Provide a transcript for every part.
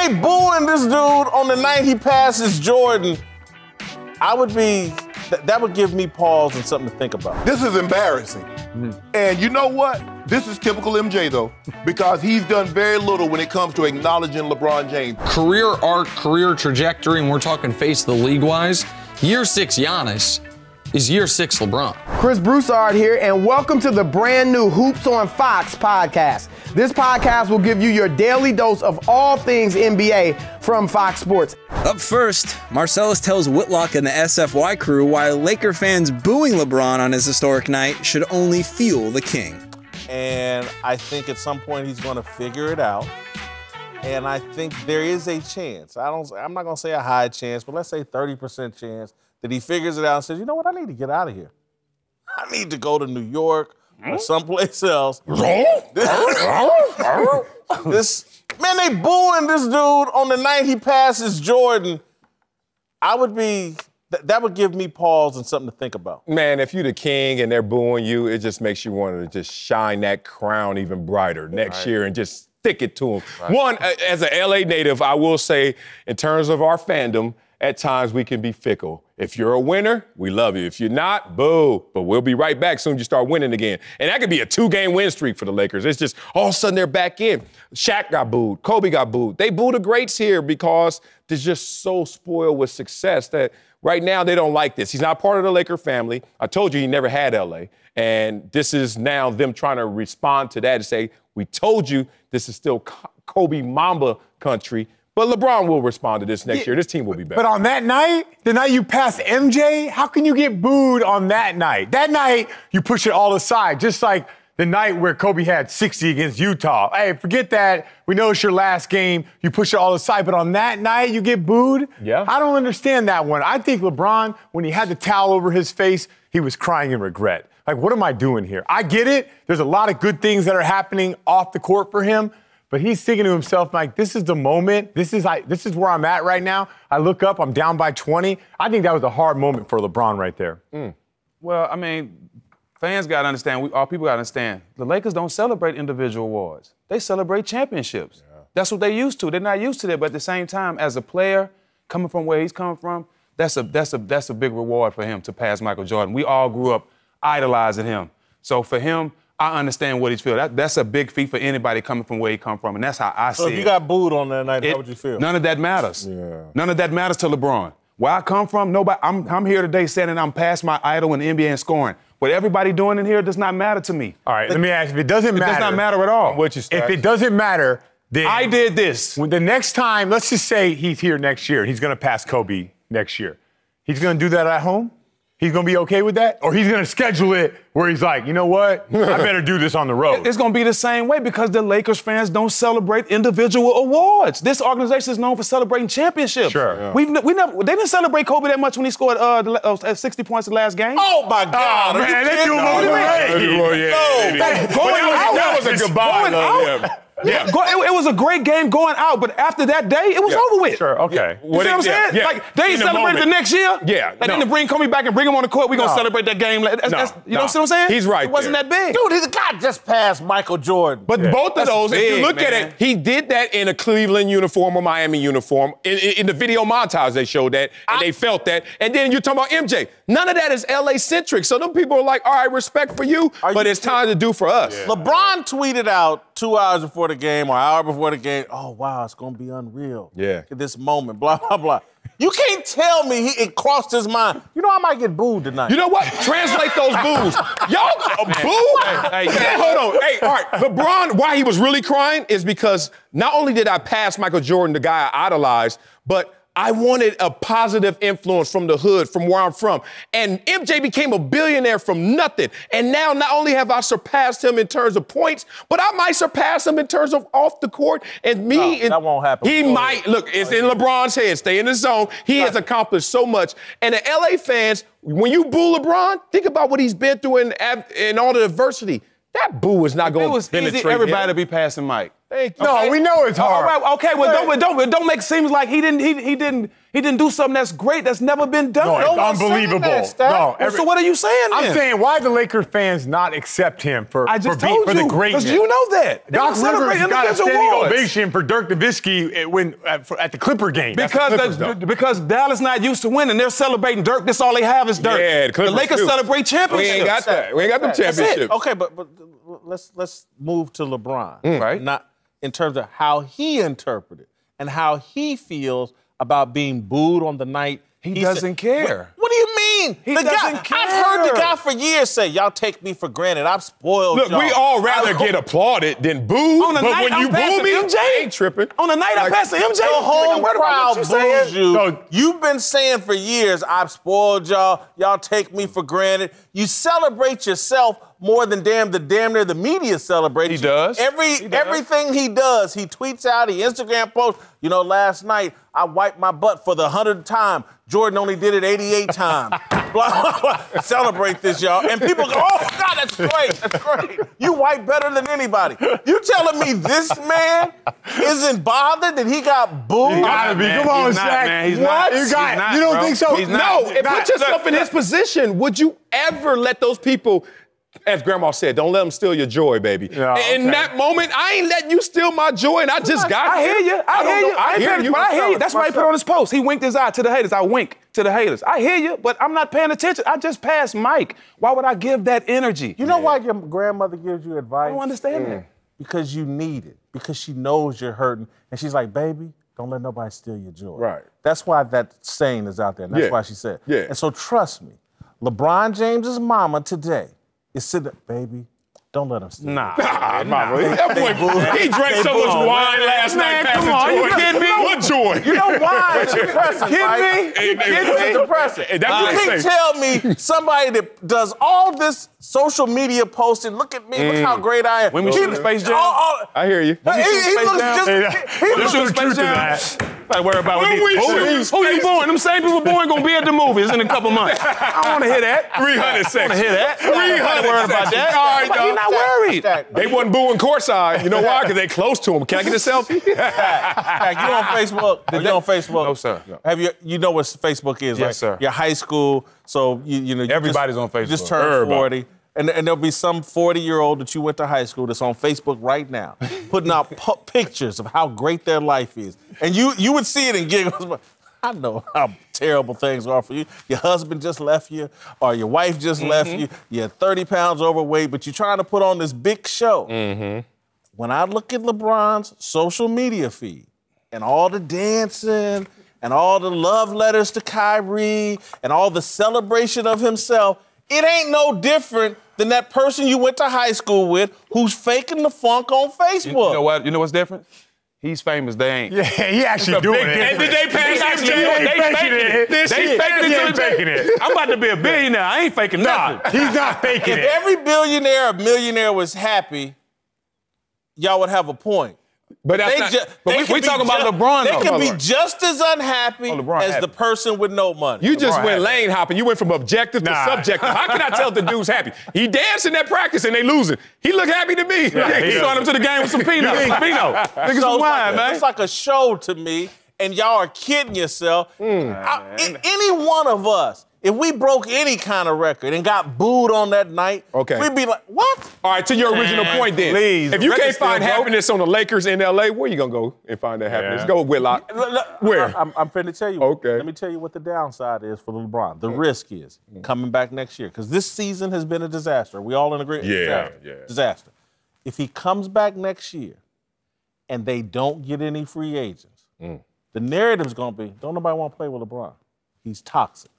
they booing this dude on the night he passes Jordan, I would be, th- that would give me pause and something to think about. This is embarrassing. Mm-hmm. And you know what? This is typical MJ, though, because he's done very little when it comes to acknowledging LeBron James. Career arc, career trajectory, and we're talking face the league wise. Year six, Giannis is year six LeBron. Chris Broussard here, and welcome to the brand new Hoops on Fox podcast. This podcast will give you your daily dose of all things NBA from Fox Sports. Up first, Marcellus tells Whitlock and the SFY crew why Laker fans booing LeBron on his historic night should only fuel the king. And I think at some point he's going to figure it out. And I think there is a chance. I don't. I'm not going to say a high chance, but let's say 30% chance that he figures it out and says, you know what, I need to get out of here. I need to go to New York or hmm? someplace else. this man, they booing this dude on the night he passes Jordan. I would be th- that would give me pause and something to think about. Man, if you're the king and they're booing you, it just makes you want to just shine that crown even brighter next right. year and just stick it to them. Right. One, as an LA native, I will say, in terms of our fandom, at times we can be fickle. If you're a winner, we love you. If you're not, boo. But we'll be right back soon you start winning again. And that could be a two-game win streak for the Lakers. It's just all of a sudden they're back in. Shaq got booed. Kobe got booed. They boo the greats here because they're just so spoiled with success that right now they don't like this. He's not part of the Laker family. I told you he never had LA. And this is now them trying to respond to that and say, we told you this is still Kobe Mamba country but LeBron will respond to this next yeah, year. This team will be better. But on that night, the night you pass MJ, how can you get booed on that night? That night, you push it all aside, just like the night where Kobe had 60 against Utah. Hey, forget that. We know it's your last game. You push it all aside. But on that night, you get booed? Yeah. I don't understand that one. I think LeBron, when he had the towel over his face, he was crying in regret. Like, what am I doing here? I get it. There's a lot of good things that are happening off the court for him. But he's thinking to himself, like, this is the moment. This is I, this is where I'm at right now. I look up, I'm down by 20. I think that was a hard moment for LeBron right there. Mm. Well, I mean, fans got to understand. We, all people got to understand. The Lakers don't celebrate individual awards. They celebrate championships. Yeah. That's what they used to. They're not used to that. But at the same time, as a player, coming from where he's coming from, that's a that's a that's a big reward for him to pass Michael Jordan. We all grew up idolizing him. So for him I understand what he's feeling. That, that's a big feat for anybody coming from where he come from, and that's how I so see it. So if you got booed on that night, it, how would you feel? None of that matters. Yeah. None of that matters to LeBron. Where I come from, nobody. I'm, I'm here today saying I'm past my idol in the NBA and scoring. What everybody doing in here does not matter to me. All right, but, let me ask. If it doesn't matter, it does not matter at all. What you start. if it doesn't matter, then I did this. When the next time, let's just say he's here next year, he's going to pass Kobe next year. He's going to do that at home he's gonna be okay with that, or he's gonna schedule it where he's like, you know what, I better do this on the road. It's gonna be the same way because the Lakers fans don't celebrate individual awards. This organization is known for celebrating championships. Sure, yeah. we've we never they didn't celebrate Kobe that much when he scored uh, the, uh 60 points the last game. Oh my oh, God, oh, man, they do him away. No, that, going out, that was a goodbye. Going yeah. Yeah. Go, it, it, was a great game going out, but after that day, it was yeah, over with. Sure, okay. You what see it, what I'm saying? Yeah, like, they ain't celebrated the, the, next year. Yeah. Like, no. then to bring Comey back and bring him on the court, we are going to celebrate that game. That's, no, that's, you know what I'm saying? He's right. It wasn't there. that big. Dude, He's a guy just passed Michael Jordan. But yeah. both of that's those, big, if you look man. at it, he did that in a Cleveland uniform or Miami uniform. In, in, in the video montage, they showed that, and I, they felt that. And then you're talking about MJ. None of that is LA centric. So them people are like, all right, respect for you, are but you it's time to do for us. LeBron tweeted out two hours before the game or hour before the game, oh wow, it's gonna be unreal. Yeah. This moment, blah blah blah. You can't tell me he, it crossed his mind. You know I might get booed tonight. You know what? Translate those boos. Y'all uh, boo? Hey, hey, hey, hold on. Hey, all right. LeBron, why he was really crying is because not only did I pass Michael Jordan, the guy I idolized, but I wanted a positive influence from the hood, from where I'm from. And MJ became a billionaire from nothing. And now not only have I surpassed him in terms of points, but I might surpass him in terms of off the court. And me, no, and that won't happen. He Go might ahead. look. It's in LeBron's head. Stay in the zone. He has accomplished so much. And the LA fans, when you boo LeBron, think about what he's been through in in all the adversity. That boo is not going to penetrate. It was easy. Everybody him. be passing Mike. Thank you. No, okay. we know it's oh, hard. All right, okay. Well, don't, don't don't make seems like he didn't he, he didn't he didn't do something that's great that's never been done. No, no it's unbelievable. That, no, every, so what are you saying? I'm saying why the Lakers fans not accept him for I just for, told beat, you, for the greatness? Because you know that Doc Rivers got a standing awards. ovation for Dirk Nowitzki when at, for, at the Clipper game because Clippers, the, because Dallas not used to winning. They're celebrating Dirk. That's all they have is Dirk. Yeah, the, Clippers the Lakers too. celebrate championships. We ain't got that. We ain't got them championships. Okay, but but let's let's move to LeBron. Mm. right. Not in terms of how he interpreted and how he feels about being booed on the night. He, he doesn't said, care. What, what, do you mean? He the doesn't guy, care. I've heard the guy for years say, "Y'all take me for granted. I'm spoiled." Look, we all rather get applauded than booed. On the but night when I'm you boo me, MJ ain't tripping. On the night like, I pass the MJ, the whole crowd boos you. No. You've been saying for years, i have spoiled, y'all. Y'all take me for granted." You celebrate yourself more than damn the damn near the media celebrates. He you. does. Every he does. everything he does, he tweets out, he Instagram posts. You know, last night I wiped my butt for the hundredth time. Jordan only did it 88 times. Celebrate this, y'all. And people go, oh God, that's great. That's great. You wipe better than anybody. You telling me this man isn't bothered that he got booed? He gotta be. Come on, He's Shaq. Not, man. He's what? Not. You, got, not, you don't bro. think so? He's no. Not. Put yourself in his position. Would you ever let those people as grandma said, don't let them steal your joy, baby. Yeah, in that moment, I ain't letting you steal my joy, and I just got I, I hear you. I, I hear you. I, I hear you. But I hear you. That's why he put on his post. He winked his eye to the haters. I wink to the haters. I hear you, but I'm not paying attention. I just passed Mike. Why would I give that energy? You know yeah. why your grandmother gives you advice? I don't understand yeah. that. Because you need it. Because she knows you're hurting, and she's like, baby, don't let nobody steal your joy. Right. That's why that saying is out there, and that's yeah. why she said. Yeah. And so trust me, LeBron James's mama today is sit up, baby. Don't let him steal. Nah, nah, nah. That boy, he drank so much wine last man, night. Come on, you kidding me? What joy? You know wine is depressing. Kidding me? Hey, kidding me? depressing. you can't tell me somebody that does all this social media posting. Look at me. Mm. Look how mm. great I am. When we shoot Space oh, Jam, oh. I hear you. He, he looks just. He looks just. Nobody worry about what these. Who, who, who you booing? Them same people booing gonna be at the movies in a couple months. I don't want to hear that. 300 seconds. I want to hear that. 300 worried about that. All dog. not worried. They wasn't booing courtside. You know why? Because they close to him. Can I get a selfie? Stack, you on Facebook? Did you on oh, Facebook? No, sir. No. Have you? You know what Facebook is? Yes, right? sir. Your high school. So you, you know. Everybody's just, on Facebook. Just turned Everybody. 40 and, and there'll be some 40 year old that you went to high school that's on Facebook right now, putting out pictures of how great their life is. And you, you would see it and But I know how terrible things are for you. Your husband just left you, or your wife just mm -hmm. left mm-hmm. you. You're 30 pounds overweight, but you're trying to put on this big show. Mm -hmm. When I look at LeBron's social media feed and all the dancing and all the love letters to Kyrie and all the celebration of himself, it ain't no different than that person you went to high school with who's faking the funk on Facebook. You, you know what? You know what's different? He's famous, they ain't. Yeah, he actually doing it. Did they pay him? They, faking it. They faking it. faking it. I'm about to be a billionaire. I ain't faking nah, nothing. He's not faking if it. If every billionaire or millionaire was happy, y'all would have a point. But that's they not, ju- but we, we talking about LeBron. They though. can be just as unhappy oh, as happy. the person with no money. You LeBron just went happy. lane hopping. You went from objective nah. to subjective. How can I tell if the dude's happy? He dancing at practice and they losing. He look happy to me. Yeah, he, he him to the game with some peanuts. peanuts. Niggas so some wine, like man. It's like a show to me, and y'all are kidding yourself. Mm. I, I, any one of us if we broke any kind of record and got booed on that night, okay. we'd be like, what? All right, to your original Man, point then. Please. If you can't find happiness broke. on the Lakers in LA, where you gonna go and find that happiness? Yeah. Go, Whitlock. Where? I, am I'm finna tell you. Okay. Let me tell you what the downside is for LeBron. The mm. risk is mm. coming back next year, because this season has been a disaster. We all in agreement? Yeah, disaster. yeah. Disaster. If he comes back next year and they don't get any free agents, mm. the narrative's gonna be don't nobody wanna play with LeBron. He's toxic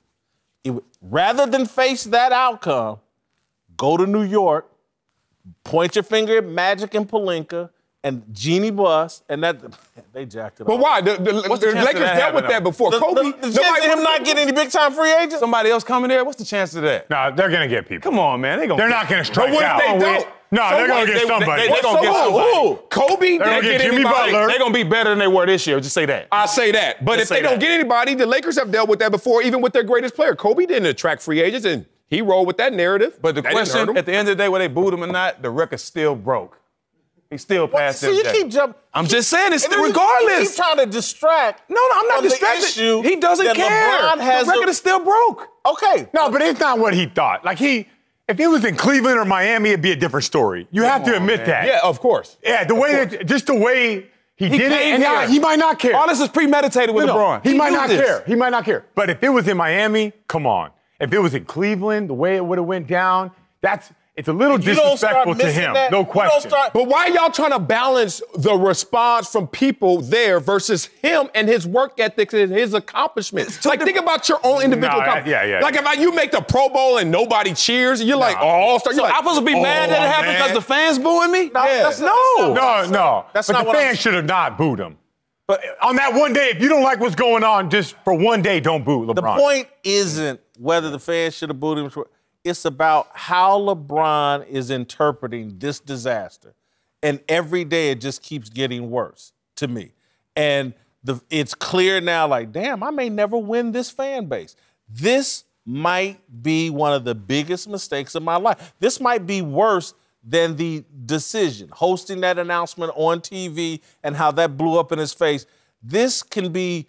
it, rather than face that outcome, go to New York, point your finger at Magic and Palinka and Genie Bus, and that they jacked it. But why? The, the, What's the, the Lakers dealt with that before. The, Kobe, the, the him not getting any big time free agents. Somebody else coming there. What's the chance of that? Nah, they're gonna get people. Come on, man. They gonna. They're not gonna strike out. But what if they don't? No, so they're going to get somebody. They, they, are going to so get somebody. Who? Kobe? They're going to get, Jimmy anybody. Butler. They're going to be better than they were this year. Just say that. I say that. But Just if they that. don't get anybody, the Lakers have dealt with that before, even with their greatest player. Kobe didn't attract free agents, and he rolled with that narrative. But the that question, at the end of the day, whether they booed him or not, the record still broke. He still passed See, you keep jumping. I'm just saying it's regardless. You keep trying to distract. No, no, I'm not distracting you. he doesn't care. LeBron has the record a, is still broke. Okay. No, but it's not what he thought. Like he if it was in Cleveland or Miami, it'd be a different story. You have Come to admit on, that. Yeah, of course. Yeah, the of way course. that, just the way he, he did it, and he might not care. All this is premeditated with no, LeBron. He, he might not this. care. He might not care. But if it was in Miami, come on. If it was in Cleveland, the way it would have went down, that's it's a little disrespectful to him, that, no question. Start- but why y'all trying to balance the response from people there versus him and his work ethics and his accomplishments? Like, think about your own individual. No, I, yeah, yeah. Like, if I, you make the Pro Bowl and nobody cheers, you're like, oh, all star. So like, I'm supposed to be oh, mad that it happened because the fans booing me? No, yeah. that's, no, no, no. That's but not the fans should have not booed him. But on that one day, if you don't like what's going on, just for one day, don't boo LeBron. The point isn't whether the fans should have booed him. It's about how LeBron is interpreting this disaster. And every day it just keeps getting worse to me. And the, it's clear now, like, damn, I may never win this fan base. This might be one of the biggest mistakes of my life. This might be worse than the decision, hosting that announcement on TV and how that blew up in his face. This can be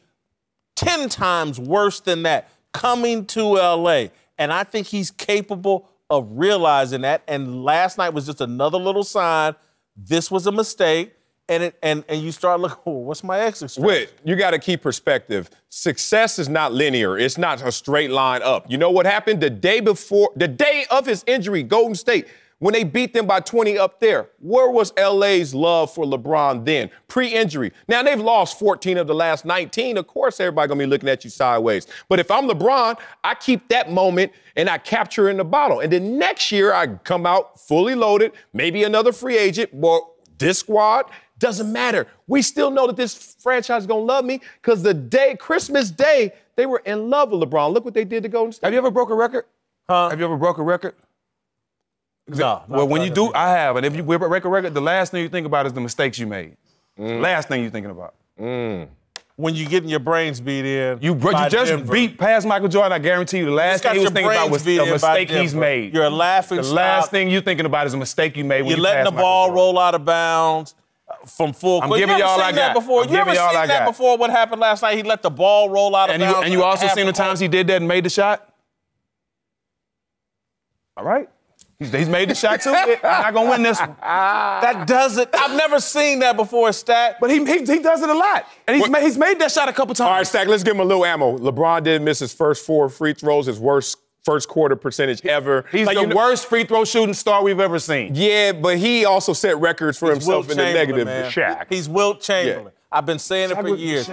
10 times worse than that, coming to LA and I think he's capable of realizing that. And last night was just another little sign this was a mistake. And, it, and, and you start looking, what's my exit strategy? Wait, you got to keep perspective. Success is not linear. It's not a straight line up. You know what happened the day before, the day of his injury, Golden State when they beat them by 20 up there. Where was LA's love for LeBron then, pre injury? Now, they've lost 14 of the last 19. Of course, everybody going to be looking at you sideways. But if I'm LeBron, I keep that moment and I capture in the bottle. And then next year, I come out fully loaded, maybe another free agent, or this squad. Doesn't matter. We still know that this franchise is going to love me because the day, Christmas Day, they were in love with LeBron. Look what they did to Golden State. Have you ever broke a record? Huh? Have you ever broke a record? No. Well, when you do, I have. And if you whip a record record, the last thing you think about is the mistakes you made. Mm. Last thing you're thinking about. Mm. When you're getting your brains beat in. You, you just Denver. beat past Michael Jordan, I guarantee you. The last thing you are thinking about was the mistake he's made. You're laughing The last thing you're thinking about is a mistake you made you're you letting the ball roll out of bounds uh, from full. I'm giving y'all I got. Before? I'm you ever seen I that got. before? What happened last night? He let the ball roll out of and bounds. You, and you also seen the times he did that and made the shot. All right. He's made the shot too. I'm not gonna win this one. that does it. I've never seen that before, Stack. But he, he, he does it a lot, and he's, made, he's made that shot a couple times. All right, Stack, let's give him a little ammo. LeBron did miss his first four free throws, his worst first quarter percentage ever. He's like, the you know, worst free throw shooting star we've ever seen. Yeah, but he also set records for he's himself in the negative. Man. Shaq. He's Wilt Chamberlain. Yeah. I've been saying it for years.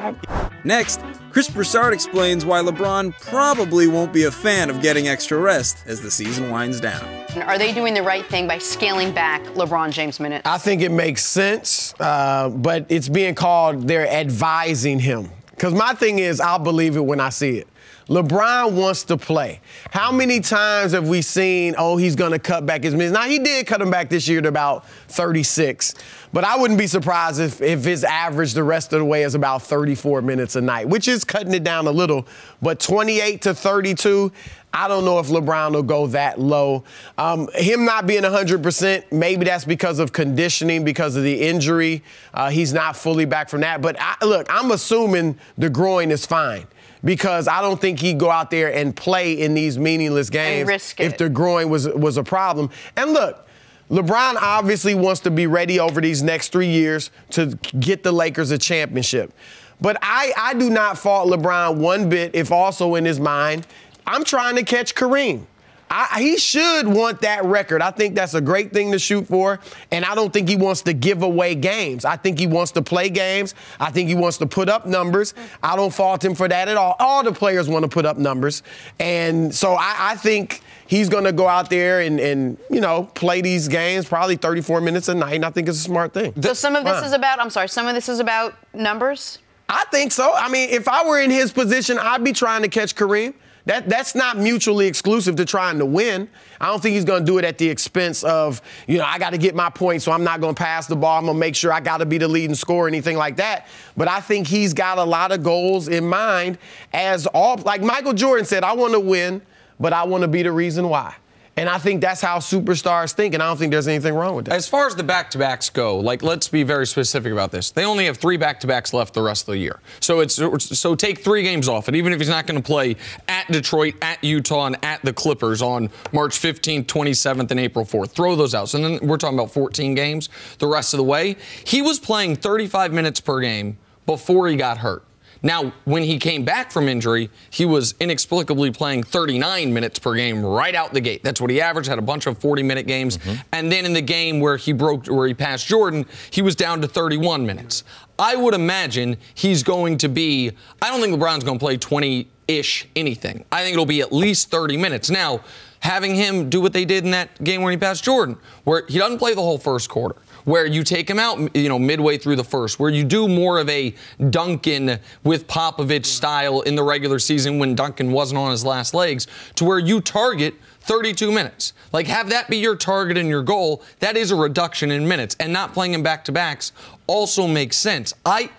Next, Chris Broussard explains why LeBron probably won't be a fan of getting extra rest as the season winds down. Are they doing the right thing by scaling back LeBron James minutes? I think it makes sense, uh, but it's being called they're advising him. Because my thing is, I'll believe it when I see it. LeBron wants to play. How many times have we seen, oh, he's going to cut back his minutes? Now, he did cut him back this year to about 36, but I wouldn't be surprised if, if his average the rest of the way is about 34 minutes a night, which is cutting it down a little, but 28 to 32. I don't know if LeBron will go that low. Um, him not being 100%, maybe that's because of conditioning, because of the injury. Uh, he's not fully back from that. But I, look, I'm assuming the groin is fine because I don't think he'd go out there and play in these meaningless games if the groin was was a problem. And look, LeBron obviously wants to be ready over these next three years to get the Lakers a championship. But I, I do not fault LeBron one bit if also in his mind, I'm trying to catch Kareem. I, he should want that record. I think that's a great thing to shoot for, and I don't think he wants to give away games. I think he wants to play games. I think he wants to put up numbers. I don't fault him for that at all. All the players want to put up numbers, and so I, I think he's going to go out there and, and you know play these games probably 34 minutes a night, and I think it's a smart thing. So some of this is about I'm sorry, some of this is about numbers. I think so. I mean, if I were in his position, I'd be trying to catch Kareem. That, that's not mutually exclusive to trying to win. I don't think he's going to do it at the expense of, you know, I got to get my point, so I'm not going to pass the ball. I'm going to make sure I got to be the leading scorer, anything like that. But I think he's got a lot of goals in mind as all, like Michael Jordan said, I want to win, but I want to be the reason why. And I think that's how superstars think, and I don't think there's anything wrong with that. As far as the back to backs go, like let's be very specific about this. They only have three back to backs left the rest of the year. So it's so take three games off it, even if he's not going to play at Detroit, at Utah, and at the Clippers on March 15th, 27th, and April 4th. Throw those out. So then we're talking about 14 games the rest of the way. He was playing 35 minutes per game before he got hurt. Now, when he came back from injury, he was inexplicably playing 39 minutes per game right out the gate. That's what he averaged. Had a bunch of 40-minute games, mm-hmm. and then in the game where he broke, where he passed Jordan, he was down to 31 minutes. I would imagine he's going to be. I don't think LeBron's going to play 20-ish anything. I think it'll be at least 30 minutes. Now, having him do what they did in that game where he passed Jordan, where he doesn't play the whole first quarter where you take him out, you know, midway through the first, where you do more of a Duncan with Popovich style in the regular season when Duncan wasn't on his last legs, to where you target 32 minutes. Like, have that be your target and your goal. That is a reduction in minutes, and not playing him back to backs also makes sense. I,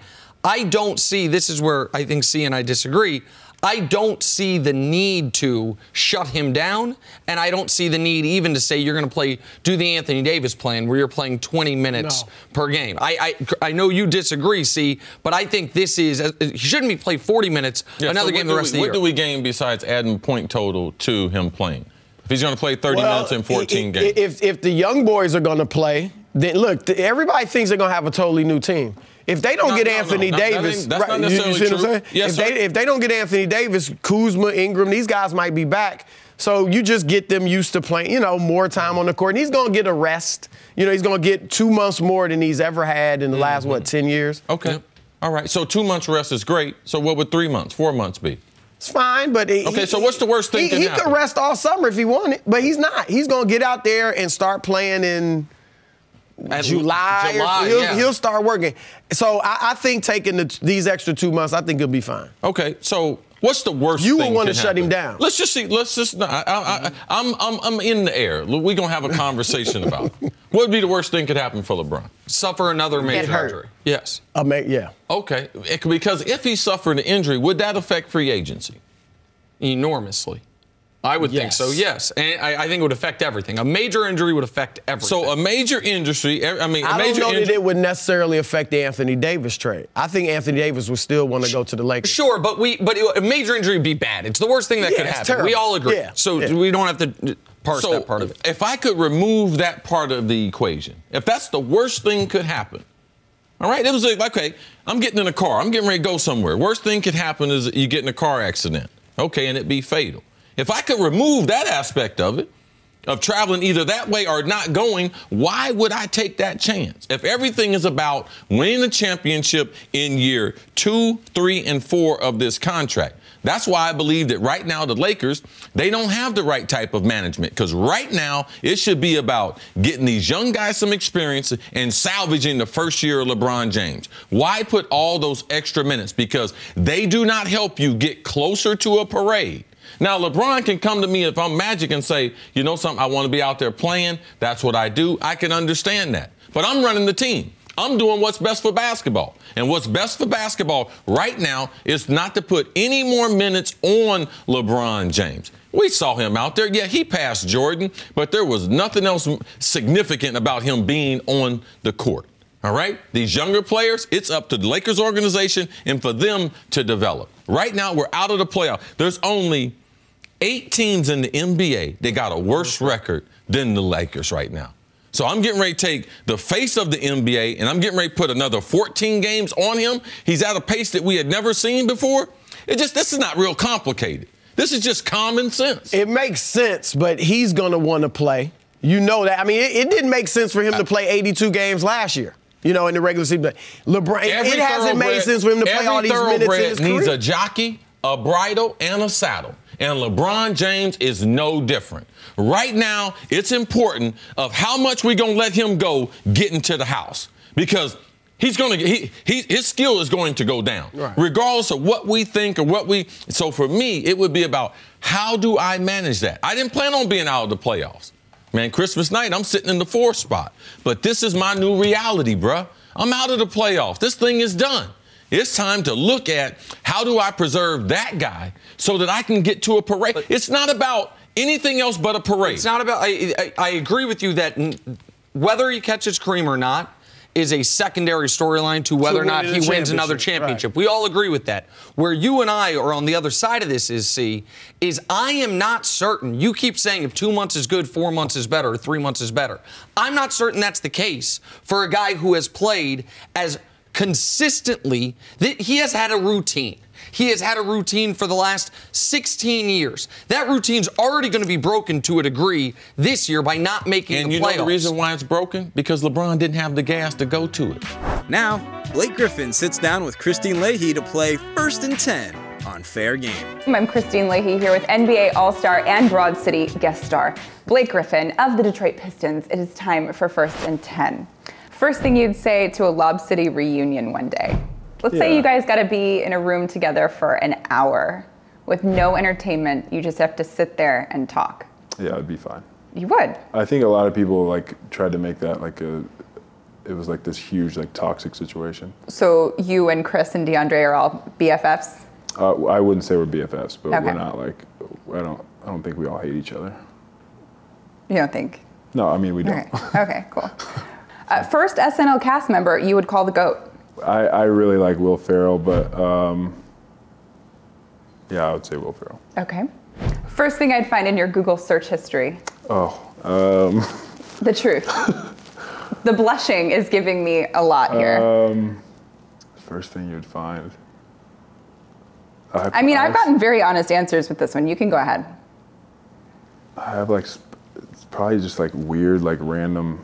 I don't see. This is where I think C and I disagree. I don't see the need to shut him down, and I don't see the need even to say you're going to play do the Anthony Davis plan where you're playing 20 minutes no. per game. I, I, I know you disagree, see, but I think this is uh, uh, he shouldn't be played 40 minutes yeah, another so game the rest we, of the year. What do we gain besides adding point total to him playing? If he's going to play 30 well, minutes in 14 if, games, if if the young boys are going to play, then look, everybody thinks they're going to have a totally new team. If they don't no, get no, Anthony no, Davis, that right, you, see true. I'm saying? Yes, if, sir. They, if they don't get Anthony Davis, Kuzma, Ingram, these guys might be back. So you just get them used to playing, you know, more time on the court. And he's going to get a rest. You know, he's going to get two months more than he's ever had in the mm-hmm. last, what, 10 years? Okay. Yep. All right. So two months rest is great. So what would three months, four months be? It's fine, but okay. So what's the worst thing? He, he could rest all summer if he wanted, but he's not. He's gonna get out there and start playing in July. July he'll, yeah. he'll, start working. So I, I think taking the, these extra two months, I think he'll be fine. Okay, so What's the worst? You would want to shut him down. Let's just see. Let's just. No, I, am I'm, I'm, I'm in the air. We're gonna have a conversation about it. what would be the worst thing could happen for LeBron. Suffer another major injury. Yes. A ma- yeah. Okay. It, because if he suffered an injury, would that affect free agency? Enormously. I would yes. think so, yes. And I, I, think it would affect everything. A major injury would affect everything. So a major injury, I mean, I don't know that it would necessarily affect the Anthony Davis trade. I think Anthony Davis would still want to go to the Lakers. Sure, but we, but it, a major injury would be bad. It's the worst thing that yeah, could happen. We all agree. Yeah, so yeah. we don't have to parse so that part of it. If I could remove that part of the equation, if that's the worst thing could happen, all right, it was like, okay, I'm getting in a car, I'm getting ready to go somewhere. Worst thing could happen is you get in a car accident, okay, and it be fatal. If I could remove that aspect of it, of traveling either that way or not going, why would I take that chance? If everything is about winning the championship in year two, three, and four of this contract, that's why I believe that right now the Lakers, they don't have the right type of management because right now it should be about getting these young guys some experience and salvaging the first year of LeBron James. Why put all those extra minutes? Because they do not help you get closer to a parade now, LeBron can come to me if I'm Magic and say, you know something, I want to be out there playing. That's what I do. I can understand that. But I'm running the team. I'm doing what's best for basketball. And what's best for basketball right now is not to put any more minutes on LeBron James. We saw him out there. Yeah, he passed Jordan, but there was nothing else significant about him being on the court. All right? These younger players, it's up to the Lakers organization and for them to develop. Right now, we're out of the playoff. There's only eight teams in the NBA that got a worse record than the Lakers right now. So I'm getting ready to take the face of the NBA and I'm getting ready to put another 14 games on him. He's at a pace that we had never seen before. It just this is not real complicated. This is just common sense. It makes sense, but he's going to want to play. You know that. I mean, it, it didn't make sense for him I, to play 82 games last year. You know, in the regular season, but LeBron, it hasn't made sense for him to play all these minutes in his needs career. needs a jockey, a bridle, and a saddle and LeBron James is no different. Right now, it's important of how much we're going to let him go get into the house because he's going to he, he his skill is going to go down right. regardless of what we think or what we so for me it would be about how do i manage that i didn't plan on being out of the playoffs man christmas night i'm sitting in the fourth spot but this is my new reality bruh i'm out of the playoffs this thing is done it's time to look at how do I preserve that guy so that I can get to a parade. It's not about anything else but a parade. It's not about. I, I, I agree with you that whether he catches Kareem or not is a secondary storyline to whether to or not he wins another championship. Right. We all agree with that. Where you and I are on the other side of this is see is I am not certain. You keep saying if 2 months is good, 4 months is better, 3 months is better. I'm not certain that's the case for a guy who has played as consistently that he has had a routine. He has had a routine for the last 16 years. That routine's already going to be broken to a degree this year by not making and the playoffs. And you know the reason why it's broken? Because LeBron didn't have the gas to go to it. Now, Blake Griffin sits down with Christine Leahy to play first and 10 on Fair Game. I'm Christine Leahy here with NBA All Star and Broad City guest star Blake Griffin of the Detroit Pistons. It is time for First and 10. First thing you'd say to a Lob City reunion one day. Let's yeah. say you guys got to be in a room together for an hour with no entertainment. You just have to sit there and talk. Yeah, it'd be fine. You would. I think a lot of people like tried to make that like a it was like this huge like toxic situation. So you and Chris and DeAndre are all BFFs. Uh, I wouldn't say we're BFFs, but okay. we're not like I don't I don't think we all hate each other. You don't think? No, I mean we don't. Okay, okay cool. Uh, first SNL cast member you would call the GOAT. I, I really like Will Ferrell, but um, yeah, I would say Will Ferrell. Okay. First thing I'd find in your Google search history. Oh, um. The truth. the blushing is giving me a lot here. Um, first thing you'd find. I, I mean, I've, I've gotten very honest answers with this one. You can go ahead. I have like, it's probably just like weird, like random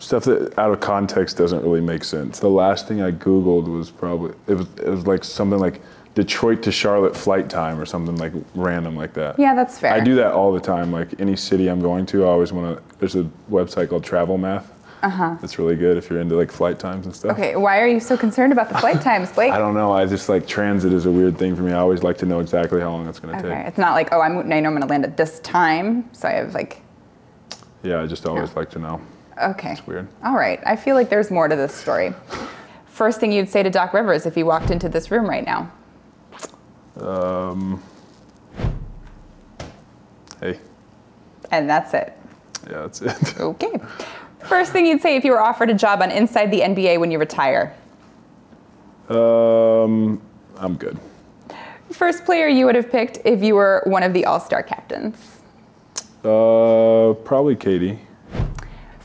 stuff that out of context doesn't really make sense. The last thing I Googled was probably, it was, it was like something like Detroit to Charlotte flight time or something like random like that. Yeah, that's fair. I do that all the time. Like any city I'm going to, I always want to, there's a website called Travel Math. Uh-huh. That's really good if you're into like flight times and stuff. Okay, why are you so concerned about the flight times, Blake? I don't know. I just like transit is a weird thing for me. I always like to know exactly how long it's going to okay. take. It's not like, oh, I'm, I know I'm going to land at this time, so I have like. Yeah, I just always no. like to know. Okay. It's weird. All right. I feel like there's more to this story. First thing you'd say to Doc Rivers if he walked into this room right now? Um, hey. And that's it. Yeah, that's it. okay. First thing you'd say if you were offered a job on Inside the NBA when you retire? Um, I'm good. First player you would have picked if you were one of the All Star captains? Uh, probably Katie.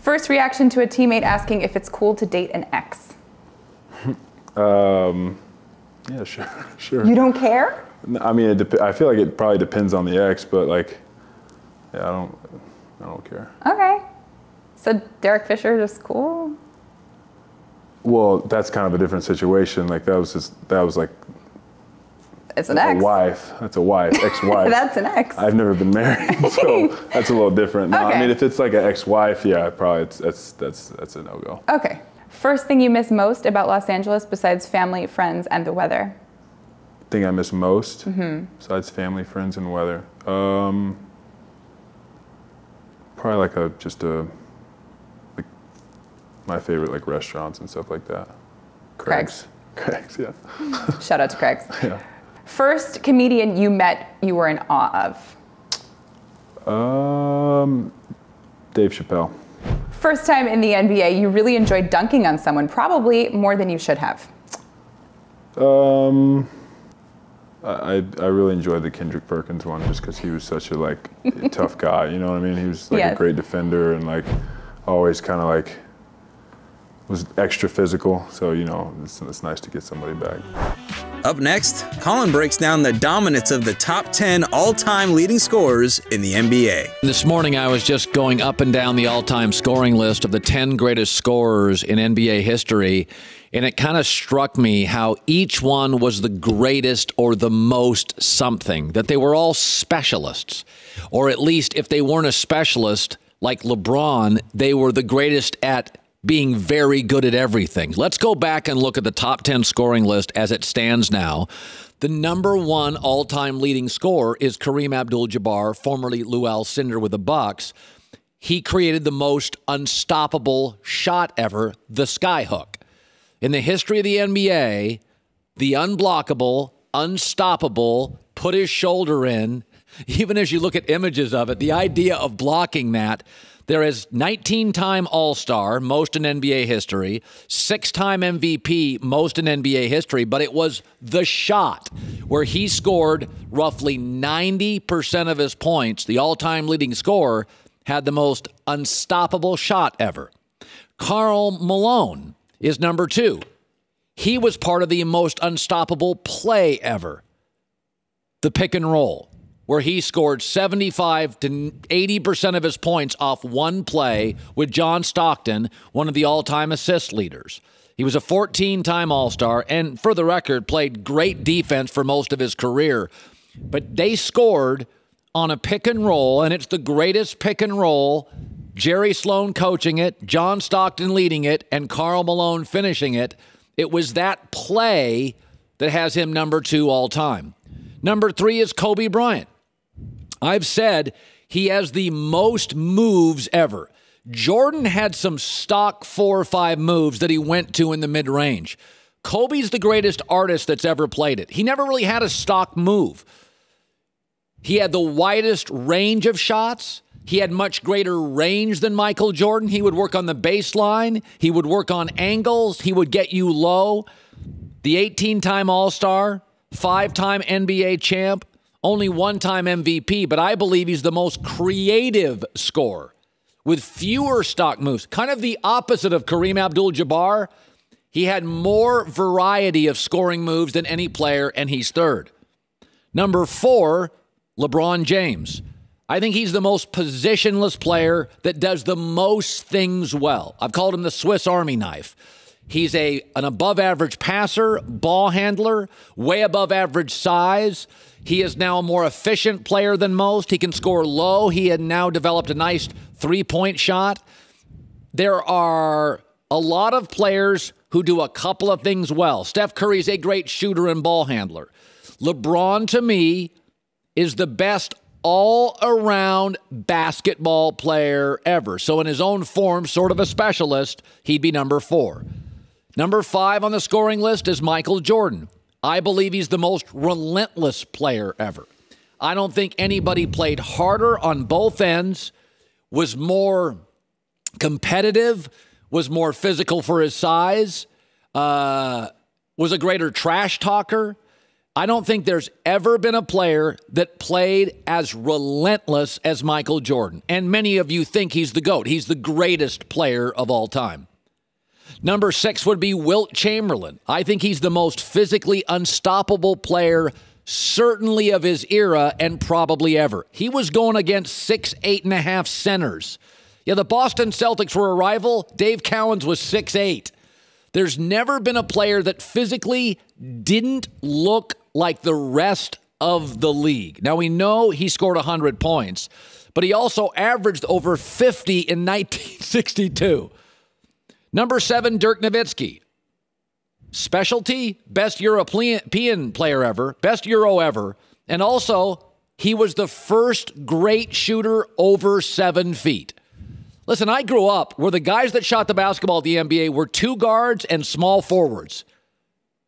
First reaction to a teammate asking if it's cool to date an ex. um, yeah, sure, sure. You don't care? I mean, I feel like it probably depends on the ex, but like, yeah, I don't, I don't care. Okay. So Derek Fisher is cool. Well, that's kind of a different situation. Like that was just that was like it's an ex. A wife. That's a wife. Ex-wife. that's an ex. I've never been married, so that's a little different. No, okay. I mean if it's like an ex-wife, yeah, probably that's that's that's a no-go. Okay. First thing you miss most about Los Angeles besides family, friends, and the weather? Thing I miss most mm-hmm. besides family, friends, and weather. Um, probably like a just a like my favorite like restaurants and stuff like that. Craig's. Craig's, Craig's yeah. Shout out to Craig's. Yeah. First comedian you met, you were in awe of? Um, Dave Chappelle. First time in the NBA, you really enjoyed dunking on someone, probably more than you should have. Um, I, I really enjoyed the Kendrick Perkins one just because he was such a like tough guy. You know what I mean? He was like yes. a great defender and like always kind of like was extra physical. So you know, it's, it's nice to get somebody back. Up next, Colin breaks down the dominance of the top 10 all time leading scorers in the NBA. This morning, I was just going up and down the all time scoring list of the 10 greatest scorers in NBA history, and it kind of struck me how each one was the greatest or the most something, that they were all specialists. Or at least, if they weren't a specialist, like LeBron, they were the greatest at being very good at everything. Let's go back and look at the top 10 scoring list as it stands now. The number one all time leading scorer is Kareem Abdul Jabbar, formerly Luell Cinder with the Bucks. He created the most unstoppable shot ever, the skyhook. In the history of the NBA, the unblockable, unstoppable, put his shoulder in. Even as you look at images of it, the idea of blocking that there is 19 time All Star, most in NBA history, six time MVP, most in NBA history, but it was the shot where he scored roughly 90% of his points. The all time leading scorer had the most unstoppable shot ever. Carl Malone is number two. He was part of the most unstoppable play ever the pick and roll where he scored 75 to 80% of his points off one play with John Stockton, one of the all time assist leaders. He was a 14 time All Star and, for the record, played great defense for most of his career. But they scored on a pick and roll, and it's the greatest pick and roll. Jerry Sloan coaching it, John Stockton leading it, and Carl Malone finishing it. It was that play that has him number two all time. Number three is Kobe Bryant. I've said he has the most moves ever. Jordan had some stock four or five moves that he went to in the mid range. Kobe's the greatest artist that's ever played it. He never really had a stock move. He had the widest range of shots. He had much greater range than Michael Jordan. He would work on the baseline, he would work on angles, he would get you low. The 18 time All Star, five time NBA champ, only one time MVP, but I believe he's the most creative scorer with fewer stock moves, kind of the opposite of Kareem Abdul Jabbar. He had more variety of scoring moves than any player, and he's third. Number four, LeBron James. I think he's the most positionless player that does the most things well. I've called him the Swiss Army knife. He's a an above average passer, ball handler, way above average size. He is now a more efficient player than most. He can score low. He had now developed a nice three point shot. There are a lot of players who do a couple of things well. Steph Curry is a great shooter and ball handler. LeBron, to me, is the best all around basketball player ever. So, in his own form, sort of a specialist, he'd be number four. Number five on the scoring list is Michael Jordan. I believe he's the most relentless player ever. I don't think anybody played harder on both ends, was more competitive, was more physical for his size, uh, was a greater trash talker. I don't think there's ever been a player that played as relentless as Michael Jordan. And many of you think he's the GOAT. He's the greatest player of all time. Number six would be Wilt Chamberlain. I think he's the most physically unstoppable player certainly of his era and probably ever. He was going against six, eight and a half centers. Yeah, the Boston Celtics were a rival. Dave Cowens was six eight. There's never been a player that physically didn't look like the rest of the league. Now, we know he scored 100 points, but he also averaged over 50 in 1962. Number seven, Dirk Nowitzki. Specialty, best European player ever, best Euro ever. And also, he was the first great shooter over seven feet. Listen, I grew up where the guys that shot the basketball at the NBA were two guards and small forwards.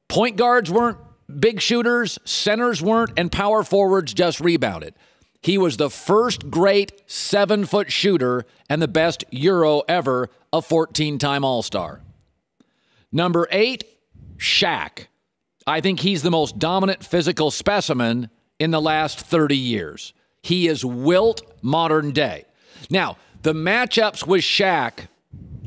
Point guards weren't big shooters, centers weren't, and power forwards just rebounded. He was the first great seven foot shooter and the best Euro ever, a 14 time All Star. Number eight, Shaq. I think he's the most dominant physical specimen in the last 30 years. He is Wilt modern day. Now, the matchups with Shaq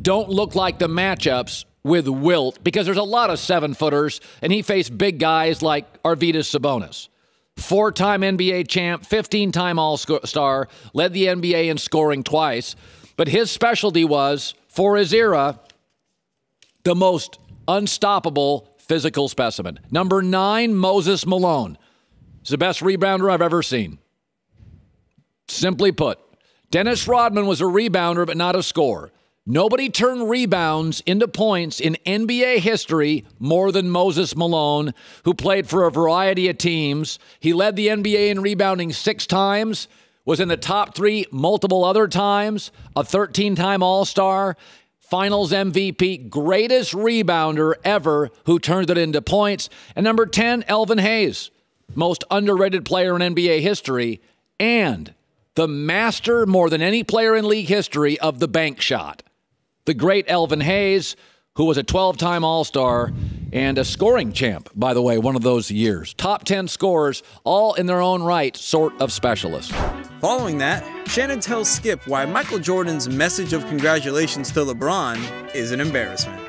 don't look like the matchups with Wilt because there's a lot of seven footers, and he faced big guys like Arvidas Sabonis four time NBA champ, 15 time All Star, led the NBA in scoring twice. But his specialty was, for his era, the most unstoppable physical specimen. Number nine, Moses Malone. is the best rebounder I've ever seen. Simply put, Dennis Rodman was a rebounder, but not a scorer. Nobody turned rebounds into points in NBA history more than Moses Malone, who played for a variety of teams. He led the NBA in rebounding six times, was in the top three multiple other times, a 13 time All Star, finals MVP, greatest rebounder ever who turned it into points. And number 10, Elvin Hayes, most underrated player in NBA history, and the master more than any player in league history of the bank shot the great Elvin Hayes, who was a 12 time All Star and a scoring champ, by the way, one of those years. Top 10 scorers, all in their own right, sort of specialists. Following that, Shannon tells Skip why Michael Jordan's message of congratulations to LeBron is an embarrassment.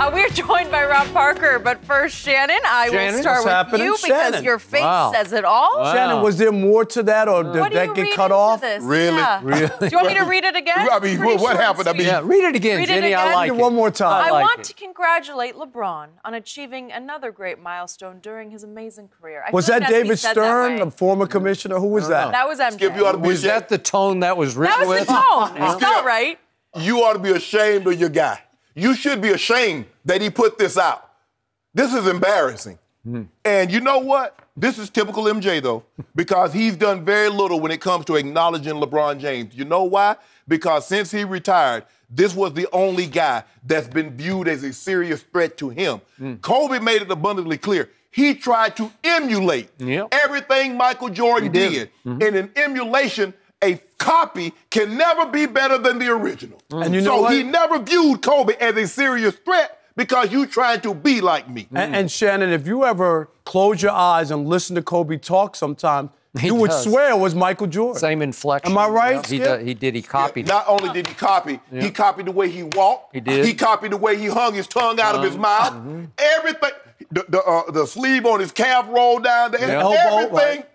Uh, we are joined by Rob Parker, but first, Shannon, I Shannon, will start with you because Shannon. your face wow. says it all. Wow. Shannon, was there more to that, or did what that get cut off? This? Really? Yeah. Really? Do you want me to read it again? I mean, what, what happened? I mean, yeah, read it again, read Jenny. It again. I like it. One more time. I, I want it. to congratulate LeBron on achieving another great milestone during his amazing career. I was that like David Stern, that former commissioner? Who was that? That was MJ. Skip, you ought to be was that the tone that was written That was the tone. It's not right. You ought to be ashamed of your guy. You should be ashamed that he put this out. This is embarrassing. Mm-hmm. And you know what? This is typical MJ, though, because he's done very little when it comes to acknowledging LeBron James. You know why? Because since he retired, this was the only guy that's been viewed as a serious threat to him. Mm. Kobe made it abundantly clear. He tried to emulate yep. everything Michael Jordan did. did. Mm-hmm. And in emulation, a copy can never be better than the original. Mm. And you know so what? he never viewed Kobe as a serious threat because you tried to be like me. Mm. And, Shannon, if you ever close your eyes and listen to Kobe talk sometimes, he you does. would swear it was Michael Jordan. Same inflection. Am I right? Yeah. He, yeah. Did, he, did. He copied. Yeah. Not only did he copy, he copied the way he walked. He did. He copied the way he hung his tongue out um, of his uh-huh. mouth. Mm -hmm. Everything. The the, uh, the, sleeve on his calf rolled down. The, yeah. Everything. right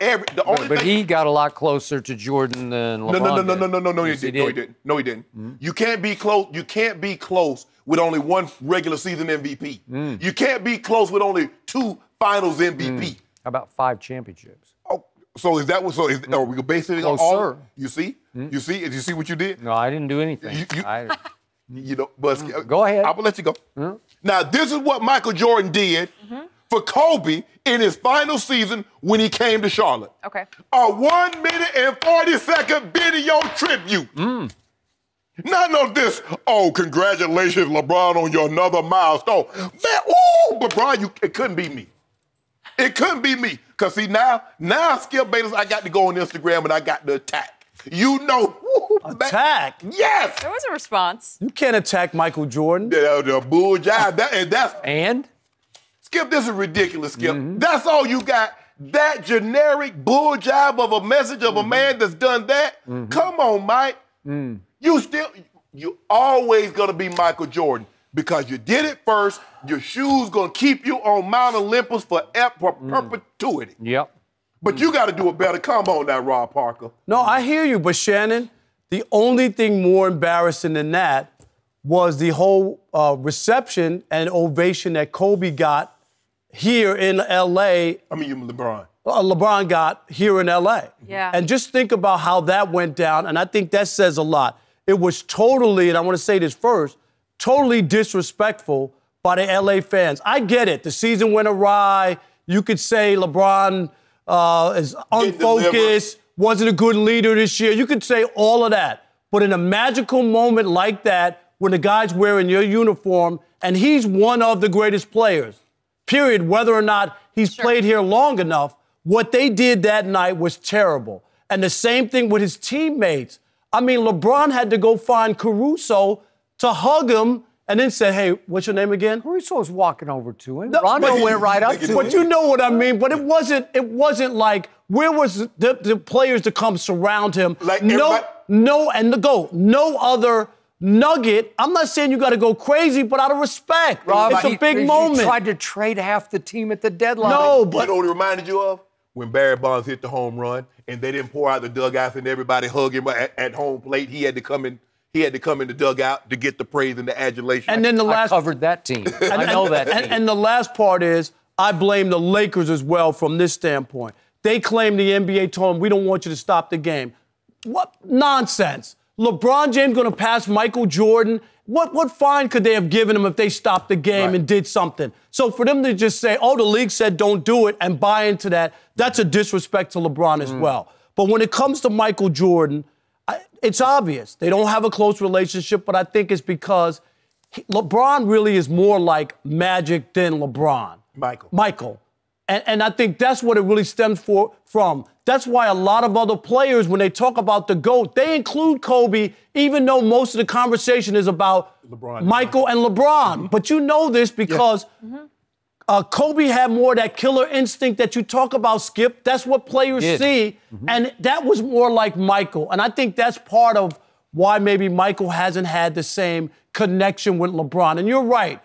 Every, the only but, but he got a lot closer to Jordan than LeBron. No, no, no, no, no, no, no, no, he, did. did. No, he didn't. No, he didn't. Mm-hmm. You can't be close. You can't be close with only one regular season MVP. Mm. You can't be close with only two Finals MVP. Mm. How about five championships? Oh, so is that what? So is, mm. are we basing it on all? You see, mm. you see, you see what you did? No, I didn't do anything. You, you, I, you know, but mm. go ahead. I will let you go. Mm. Now, this is what Michael Jordan did. Mm-hmm for Kobe in his final season when he came to Charlotte. Okay. A one minute and 40 second video tribute. Mm. of this, oh, congratulations, LeBron, on your another milestone. Man, ooh, LeBron, you, it couldn't be me. It couldn't be me. Because see, now, now, Skip Bayless, I got to go on Instagram and I got to attack. You know. attack? Man. Yes. There was a response. You can't attack Michael Jordan. The, the bull jive. That, and that's. And? Skip, this is ridiculous, Skip. Mm-hmm. That's all you got. That generic bull job of a message of mm-hmm. a man that's done that. Mm-hmm. Come on, Mike. Mm. You still, you always gonna be Michael Jordan because you did it first. Your shoes gonna keep you on Mount Olympus for, mm. perpetuity. Yep. But mm. you got to do a better. combo on, that Rob Parker. No, I hear you, but Shannon, the only thing more embarrassing than that was the whole uh, reception and ovation that Kobe got here in LA. I mean, LeBron. Uh, LeBron got here in LA. Yeah. And just think about how that went down. And I think that says a lot. It was totally, and I want to say this first, totally disrespectful by the LA fans. I get it. The season went awry. You could say LeBron uh, is unfocused, wasn't a good leader this year. You could say all of that. But in a magical moment like that, when the guy's wearing your uniform and he's one of the greatest players, period, whether or not he's sure. played here long enough. What they did that night was terrible. And the same thing with his teammates. I mean, LeBron had to go find Caruso to hug him and then say, hey, what's your name again? Caruso was walking over to him. No, Rondo went right up to him. But you know what I mean. But it wasn't, it wasn't like, where was the, the players to come surround him? Like no, everybody- no, and the goal, no other – nugget. I'm not saying you got to go crazy, but out of respect, Rob, it's a big he, moment. He tried to trade half the team at the deadline. No, but you know what it reminded you of when Barry Bonds hit the home run and they didn't pour out the dugouts and everybody hugged him at, at home plate. He had to come in. He had to come in the dugout to get the praise and the adulation. And then the last I covered that team. and, I know that. And, and the last part is I blame the Lakers as well from this standpoint. They claim the NBA told them we don't want you to stop the game. What nonsense! LeBron James going to pass Michael Jordan. What, what fine could they have given him if they stopped the game right. and did something? So for them to just say, oh, the league said don't do it and buy into that, that's a disrespect to LeBron as mm. well. But when it comes to Michael Jordan, I, it's obvious. They don't have a close relationship, but I think it's because he, LeBron really is more like Magic than LeBron. Michael. Michael. And, and I think that's what it really stems for, from. That's why a lot of other players, when they talk about the GOAT, they include Kobe, even though most of the conversation is about LeBron, Michael LeBron. and LeBron. Mm-hmm. But you know this because yeah. mm-hmm. uh, Kobe had more that killer instinct that you talk about, Skip. That's what players yeah. see. Mm-hmm. And that was more like Michael. And I think that's part of why maybe Michael hasn't had the same connection with LeBron. And you're right.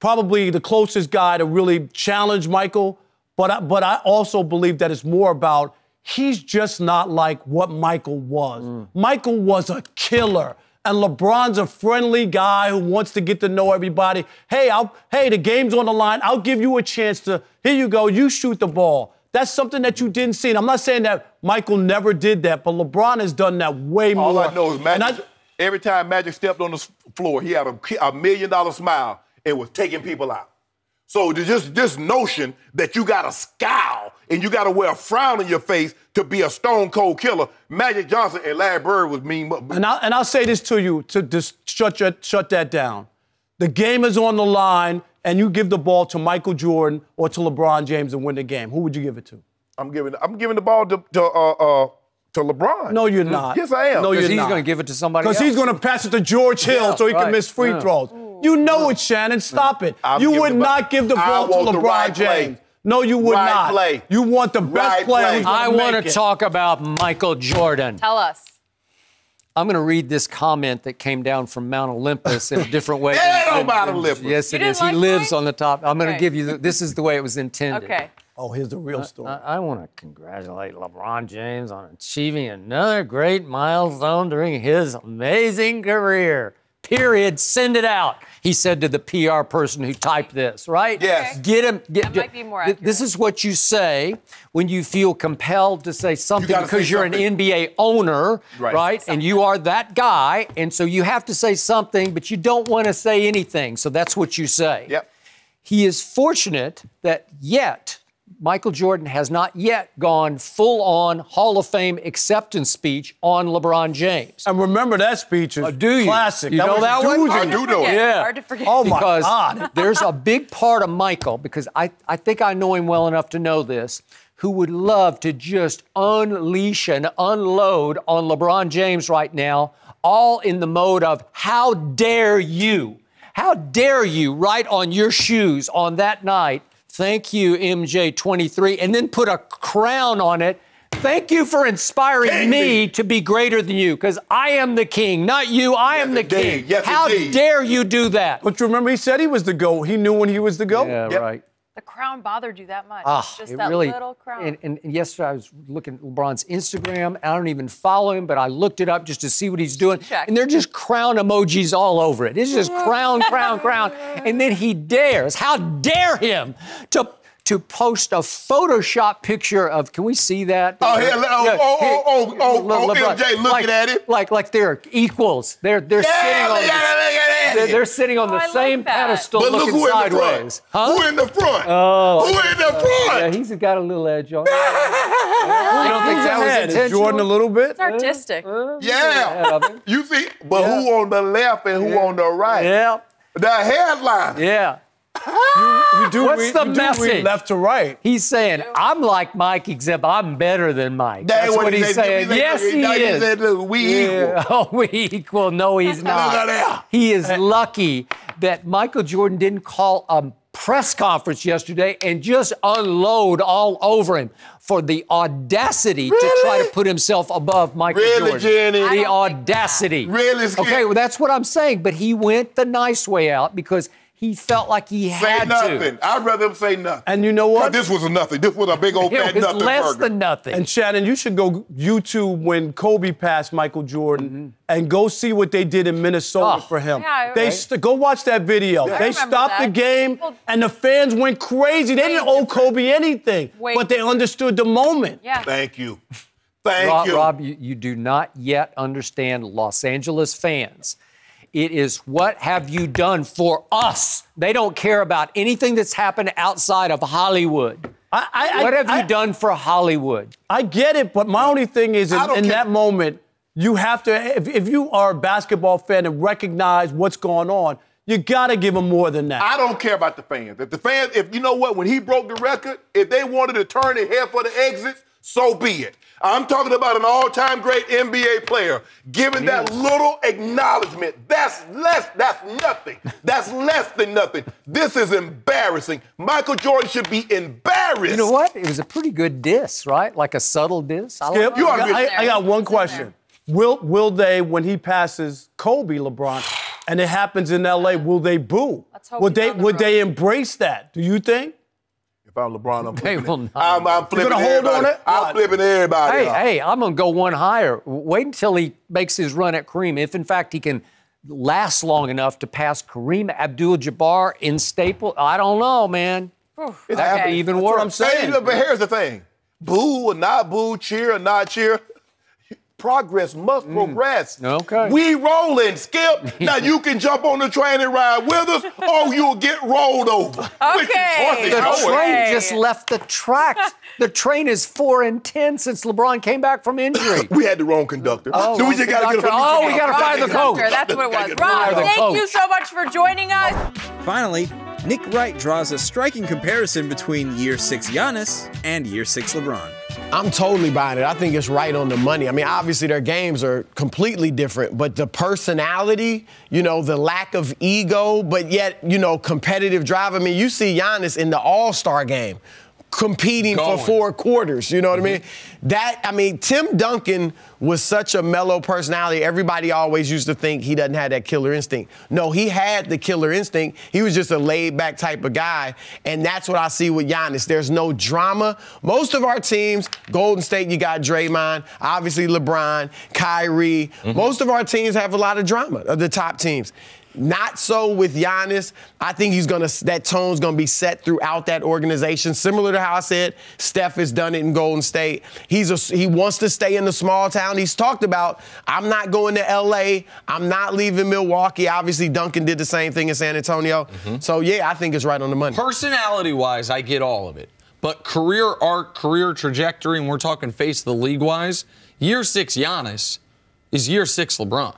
Probably the closest guy to really challenge Michael. But I, but I also believe that it's more about he's just not like what Michael was. Mm. Michael was a killer. And LeBron's a friendly guy who wants to get to know everybody. Hey, I'll, hey, the game's on the line. I'll give you a chance to, here you go, you shoot the ball. That's something that you didn't see. And I'm not saying that Michael never did that, but LeBron has done that way more. All I know is Magic, every time Magic stepped on the floor, he had a, a million dollar smile and was taking people out. So just this notion that you got to scowl and you got to wear a frown on your face to be a stone cold killer, Magic Johnson and Larry Bird was mean. And I'll, and I'll say this to you to just shut, your, shut that down. The game is on the line, and you give the ball to Michael Jordan or to LeBron James and win the game. Who would you give it to? I'm giving I'm giving the ball to to, uh, uh, to LeBron. No, you're not. Yes, I am. No, you're he's not. He's going to give it to somebody. Because he's going to pass it to George Hill yeah, so he right. can miss free yeah. throws. You know it, Shannon. Stop it. I'm you would not give the ball to LeBron right James. Play. No, you would right not. Play. You want the best right player. I want to talk about Michael Jordan. Tell us. I'm going to read this comment that came down from Mount Olympus in a different way. Hell Mount Olympus. Yes, it is. Like he lives mine? on the top. I'm going to give you the, this is the way it was intended. Okay. Oh, here's the real story. I, I, want to congratulate LeBron James on achieving another great milestone during his amazing career period, send it out. He said to the PR person who typed this, right? Yes. Okay. Get him. Get, that might be more accurate. This is what you say when you feel compelled to say something you because say you're something. an NBA owner, right? right? And you are that guy. And so you have to say something, but you don't want to say anything. So that's what you say. Yep. He is fortunate that yet Michael Jordan has not yet gone full on Hall of Fame acceptance speech on LeBron James. And remember that speech is uh, do you? classic. You that know that one? I do know it. Yeah. Hard to forget. Oh, my because God. there's a big part of Michael, because I, I think I know him well enough to know this, who would love to just unleash and unload on LeBron James right now, all in the mode of, how dare you? How dare you write on your shoes on that night Thank you, MJ23. And then put a crown on it. Thank you for inspiring king me, to be greater than you, because I am the king, not you. I yes am the indeed. king. Yes How indeed. dare you do that? But you remember, he said he was the GOAT. He knew when he was the GOAT. Yeah, yep. right. The crown bothered you that much? Ah, just that really, little crown. And, and, and, yesterday I was looking at LeBron's Instagram. I don't even follow him, but I looked it up just to see what he's doing. Check. And they're just crown emojis all over it. It's just crown, crown, crown. And then he dares, how dare him to to post a Photoshop picture of. Can we see that? Oh, yeah, oh, yeah, oh, oh, oh, oh, Le, oh, MJ looking like, at it. Like, like they're equals. They're they're yeah, sitting on. Yeah, the, they're, they're sitting on oh, the I same like pedestal but looking look sideways. Huh? Who in the front? Oh, who in the front? Yeah, he's got a little edge on. you don't think that was intentional? Jordan a little bit? It's artistic. Uh, uh, yeah. You see, but yeah. who on the left and who yeah. on the right? Yeah. The headline. Yeah. you do What's read, the message? left to right. He's saying, I'm like Mike, except I'm better than Mike. That That's what, what he's saying. yes, he is. Said, Look, we yeah. equal. Oh, we equal. No, he's not. he is lucky that Michael Jordan didn't call a press conference yesterday and just unload all over him for the audacity really? to try to put himself above Michael really, Jordan. Jenny? The audacity. Really? Okay, well that's what I'm saying. But he went the nice way out because he felt like he had to say nothing. I'd rather him say nothing. And you know what? This was a nothing. This was a big old fat nothing. Less burger. than nothing. And Shannon, you should go YouTube when Kobe passed Michael Jordan mm-hmm. and go see what they did in Minnesota oh. for him. Yeah, they right. st- go watch that video. Yeah. They stopped that. the game well, and the fans went crazy. They didn't owe Kobe anything, Wait. but they understood the moment. Yeah. Thank you. Thank Rob, you. Rob, you, you do not yet understand Los Angeles fans. It is what have you done for us? They don't care about anything that's happened outside of Hollywood. I, I, what have I, you done for Hollywood? I get it, but my only thing is in, in that moment, you have to, if, if you are a basketball fan and recognize what's going on, you gotta give him more than that. I don't care about the fans. If the fans, if you know what, when he broke the record, if they wanted to turn their head for the exits, so be it. I'm talking about an all-time great NBA player giving yeah. that little acknowledgement. That's less, that's nothing. That's less than nothing. This is embarrassing. Michael Jordan should be embarrassed. You know what? It was a pretty good diss, right? Like a subtle diss. Skip, you are I, I, got one question. Will will they, when he passes Kobe LeBron, and it happens in LA, will they boo? Would they the would they embrace that? Do you think? If I'm LeBron, I'm they will not. I'm, I'm flipping hold everybody. on it? I'm flipping everybody. Hey, hey, I'm gonna go one higher. Wait until he makes his run at Kareem. If in fact he can last long enough to pass Kareem Abdul-Jabbar in Staple, I don't know, man. It's that could be even worse. I'm saying. Hey, but here's the thing: boo or not boo, cheer or not cheer. Progress must mm. progress. Okay. We rolling, Skip. now you can jump on the train and ride with us, or you'll get rolled over. Okay. The train just left the tracks. the train is four and ten since LeBron came back from injury. we had the wrong conductor. Oh, so we just got to get a Oh, we got to find the coach. That's what it was. Rob, thank coach. you so much for joining us. Finally, Nick Wright draws a striking comparison between year six Giannis and year six LeBron. I'm totally buying it. I think it's right on the money. I mean, obviously their games are completely different, but the personality, you know, the lack of ego, but yet, you know, competitive drive. I mean, you see Giannis in the All-Star game competing Going. for four quarters. You know what mm-hmm. I mean? That I mean, Tim Duncan was such a mellow personality. Everybody always used to think he doesn't have that killer instinct. No, he had the killer instinct. He was just a laid back type of guy, and that's what I see with Giannis. There's no drama. Most of our teams, Golden State, you got Draymond, obviously LeBron, Kyrie. Mm-hmm. Most of our teams have a lot of drama. Of the top teams. Not so with Giannis. I think he's gonna that tone's gonna be set throughout that organization, similar to how I said Steph has done it in Golden State. He's a, he wants to stay in the small town. He's talked about I'm not going to L.A. I'm not leaving Milwaukee. Obviously, Duncan did the same thing in San Antonio. Mm-hmm. So yeah, I think it's right on the money. Personality wise, I get all of it, but career arc, career trajectory, and we're talking face the league wise. Year six Giannis is year six LeBron.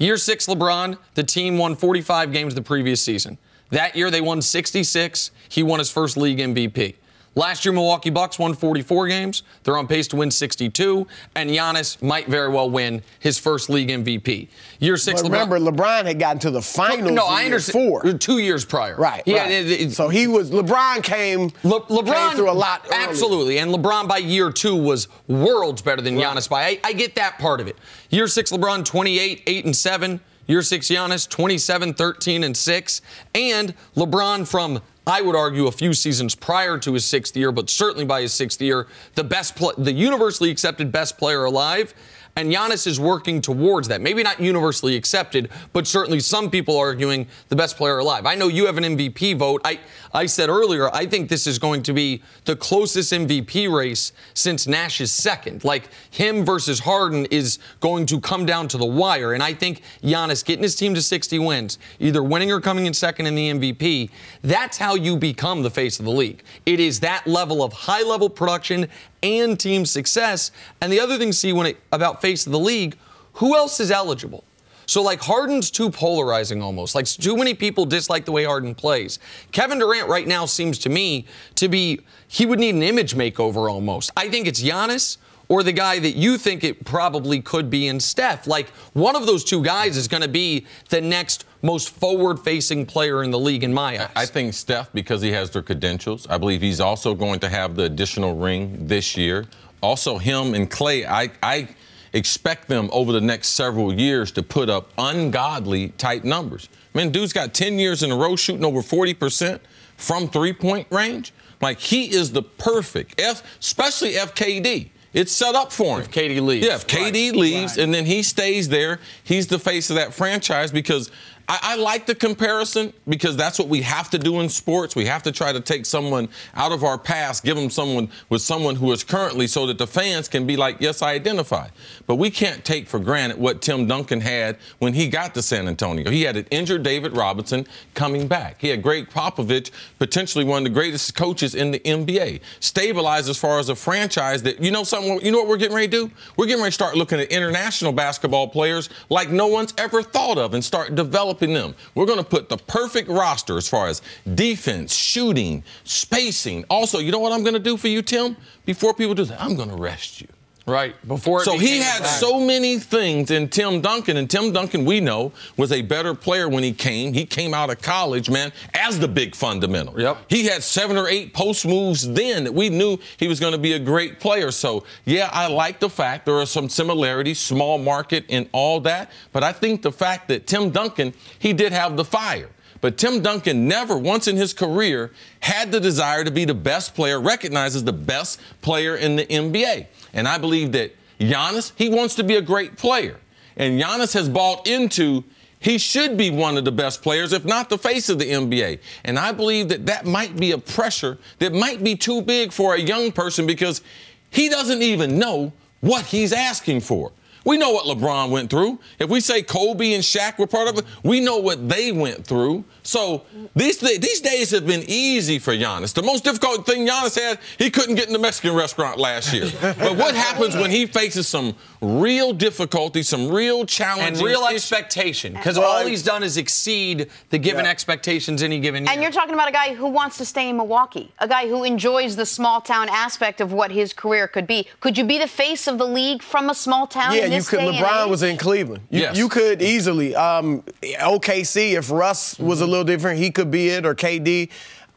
Year six LeBron, the team won 45 games the previous season. That year they won 66. He won his first league MVP. Last year, Milwaukee Bucks won 44 games. They're on pace to win 62, and Giannis might very well win his first league MVP. Year six. But remember, LeBron, LeBron had gotten to the finals. No, I Four. Two years prior. Right. Yeah. Right. It, it, so he was. LeBron came. Le, LeBron came through a lot. Absolutely, and LeBron by year two was worlds better than right. Giannis. By I, I get that part of it. Year six, LeBron 28, eight and seven. Year six, Giannis 27, 13 and six, and LeBron from I would argue a few seasons prior to his sixth year, but certainly by his sixth year, the best, pl- the universally accepted best player alive. And Giannis is working towards that. Maybe not universally accepted, but certainly some people arguing the best player alive. I know you have an MVP vote. I, I said earlier, I think this is going to be the closest MVP race since Nash's second. Like him versus Harden is going to come down to the wire. And I think Giannis getting his team to 60 wins, either winning or coming in second in the MVP, that's how you become the face of the league. It is that level of high level production and team success. And the other thing, see, when it, about face of the league, who else is eligible? So like Harden's too polarizing almost. Like too many people dislike the way Harden plays. Kevin Durant right now seems to me to be he would need an image makeover almost. I think it's Giannis or the guy that you think it probably could be in Steph. Like one of those two guys is going to be the next most forward-facing player in the league in my eyes. I think Steph, because he has their credentials. I believe he's also going to have the additional ring this year. Also, him and Clay, I, I expect them over the next several years to put up ungodly type numbers. Man, dude's got 10 years in a row shooting over 40% from three-point range. Like he is the perfect F, especially FKD. It's set up for him. If KD leaves. Yeah, if KD right. leaves right. and then he stays there, he's the face of that franchise because I, I, like the comparison because that's what we have to do in sports. We have to try to take someone out of our past, give them someone with someone who is currently, so that the fans can be like, yes, I identify. But we can't take for granted what Tim Duncan had when he got to San Antonio. He had an injured David Robinson coming back. He had Greg Popovich, potentially one of the greatest coaches in the NBA, stabilized as far as a franchise that you know something. You know what we're getting ready to do? We're getting ready to start looking at international basketball players like no one's ever thought of and start developing helping them. We're going to put the perfect roster as far as defense, shooting, spacing. Also, you know what I'm going to do for you, Tim? Before people do that, I'm going to rest you. Right. Before So he had so many things in Tim Duncan, and Tim Duncan, we know, was a better player when he came. He came out of college, man, as the big fundamental. Yep. He had seven or eight post moves then that we knew he was going to be a great player. So yeah, I like the fact there are some similarities, small market and all that. But I think the fact that Tim Duncan, he did have the fire. But Tim Duncan never once in his career had the desire to be the best player, recognized as the best player in the NBA. And I believe that Giannis, he wants to be a great player. And Giannis has bought into he should be one of the best players, if not the face of the NBA. And I believe that that might be a pressure that might be too big for a young person because he doesn't even know what he's asking for. We know what LeBron went through. If we say Kobe and Shaq were part of it, we know what they went through. So these these days have been easy for Giannis. The most difficult thing Giannis had, he couldn't get in the Mexican restaurant last year. but what happens when he faces some real difficulty, some real challenge, and real expectation? Because all he's done is exceed the given yeah. expectations any given year. And you're talking about a guy who wants to stay in Milwaukee, a guy who enjoys the small town aspect of what his career could be. Could you be the face of the league from a small town? Yeah, you could. LeBron was in Cleveland. You, yes. you could easily. Um, OKC, if Russ was a little different, he could be it, or KD.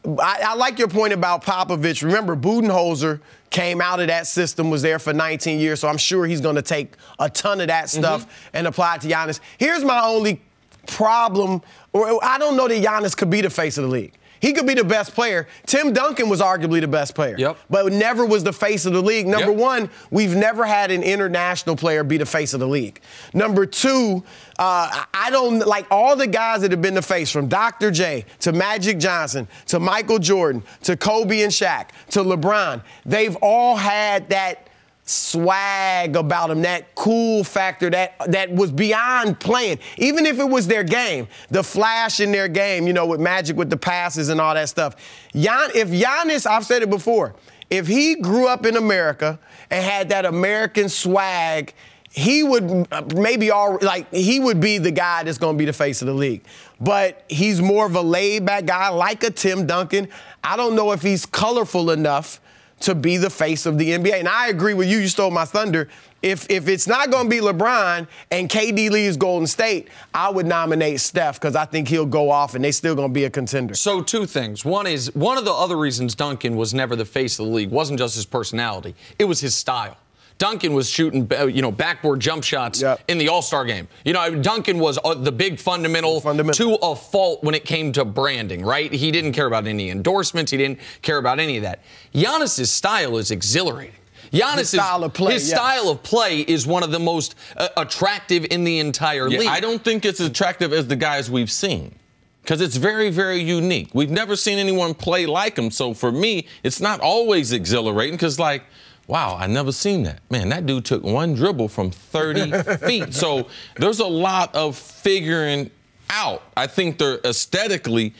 I, I, like your point about Popovich. Remember, Budenholzer came out of that system, was there for 19 years, so I'm sure he's going to take a ton of that stuff mm-hmm. and apply it to Giannis. Here's my only problem, or I don't know that Giannis could be the face of the league. He could be the best player. Tim Duncan was arguably the best player, yep. but never was the face of the league. Number yep. one, we've never had an international player be the face of the league. Number two, uh, I don't like all the guys that have been the face from Dr. J to Magic Johnson to Michael Jordan to Kobe and Shaq to LeBron. They've all had that swag about him, that cool factor that that was beyond playing. Even if it was their game, the flash in their game, you know, with magic with the passes and all that stuff. Gian, if Giannis, I've said it before, if he grew up in America and had that American swag, he would uh, maybe all like he would be the guy that's going to be the face of the league. But he's more of a laid back guy like a Tim Duncan. I don't know if he's colorful enough to be the face of the NBA. And I agree with you. You stole my thunder. If if it's not going to be LeBron and KD leaves Golden State, I would nominate Steph because I think he'll go off and they still going to be a contender. So two things. One is one of the other reasons Duncan was never the face of the league wasn't just his personality; it was his style. Duncan was shooting, you know, backboard jump shots yep. in the All Star game. You know, Duncan was uh, the big fundamental, fundamental, to a fault when it came to branding, right? He didn't care about any endorsements. He didn't care about any of that. Giannis's style is exhilarating. Giannis's his style of play, his style of play is one of the most uh, attractive in the entire yeah, league. I don't think it's attractive as the guys we've seen because it's very, very unique. We've never seen anyone play like him. So for me, it's not always exhilarating because, like, wow, I never seen that. Man, that dude took one dribble from 30 feet. So there's a lot of figuring out. I think they're aesthetically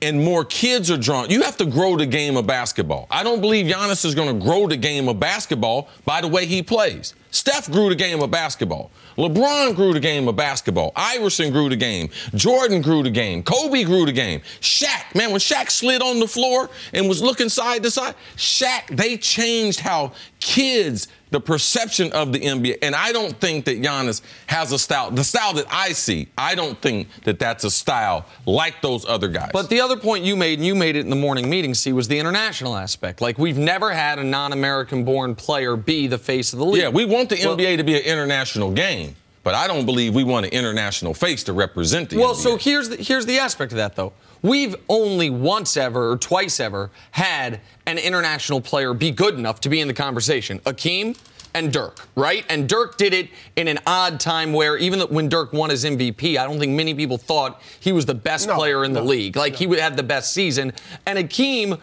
and more kids are drawn. You have to grow the game of basketball. I don't believe Giannis is going to grow the game of basketball by the way he plays. Steph grew the game of basketball. LeBron grew the game of basketball. Iverson grew the game. Jordan grew the game. Kobe grew the game. Shaq, man, when Shaq slid on the floor and was looking side to side, Shaq, they changed how kids, the perception of the NBA. And I don't think that Giannis has a style, the style that I see, I don't think that that's a style like those other guys. But the other point you made, and you made it in the morning meeting, see, was the international aspect. Like, we've never had a non American born player be the face of the league. Yeah, we won want the well, NBA to be an international game, but I don't believe we want an international face to represent the well, NBA. Well, so here's the, here's the aspect of that though. We've only once ever or twice ever had an international player be good enough to be in the conversation. Akeem and Dirk, right? And Dirk did it in an odd time where even when Dirk won his MVP, I don't think many people thought he was the best no, player in no, the league. Like no. he would have the best season. And Akeem,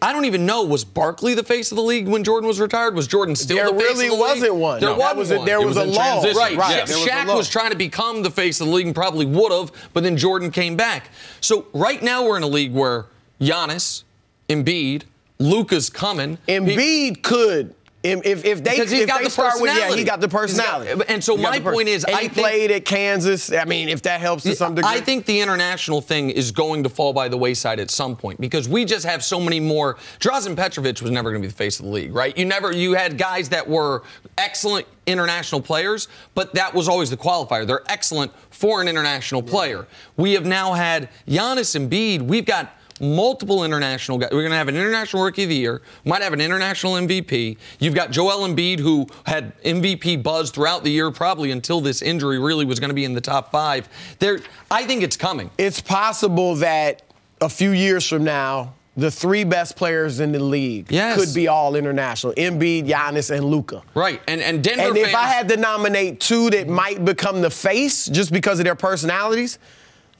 I don't even know, was Barkley the face of the league when Jordan was retired? Was Jordan still there the face really of the league? There really wasn't one. There was one. There was, a law. Right. right. Shaq was, was trying to become the face of the league and probably would have, but then Jordan came back. So right now we're in a league where Giannis, Embiid, Luca's coming. Embiid he, could if, if they, because he's if got they the start with, yeah, he got the personality. Got, and so my point is, and I he think, played at Kansas. I mean, if that helps to some degree. I think the international thing is going to fall by the wayside at some point because we just have so many more. Drazen Petrovic was never going to be the face of the league, right? You never, you had guys that were excellent international players, but that was always the qualifier. They're excellent for an international player. We have now had Giannis Bede. We've got multiple international guys. We're going to have an international rookie of the year, might have an international MVP. You've got Joel Embiid, who had MVP buzz throughout the year, probably until this injury really was going to be in the top five. There, I think it's coming. It's possible that a few years from now, the three best players in the league yes. could be all international: Embiid, Giannis, and Luca. Right, and and Denver. And fans- if I had to nominate two that might become the face just because of their personalities,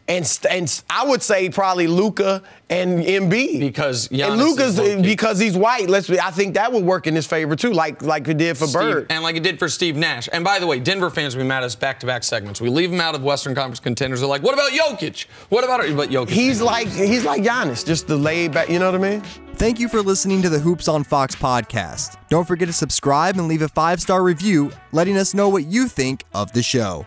and and I would say probably Luca and MB because Giannis and Luca's because he's white. Let's be, I think that would work in his favor too, like like it did for Steve, Bird and like it did for Steve Nash. And by the way, Denver fans will be mad at us back to back segments. We leave him out of Western Conference contenders. They're like, what about Jokic? What about but Jokic? He's like he's like Giannis, just the laid back. You know what I mean? Thank you for listening to the Hoops on Fox podcast. Don't forget to subscribe and leave a five star review, letting us know what you think of the show.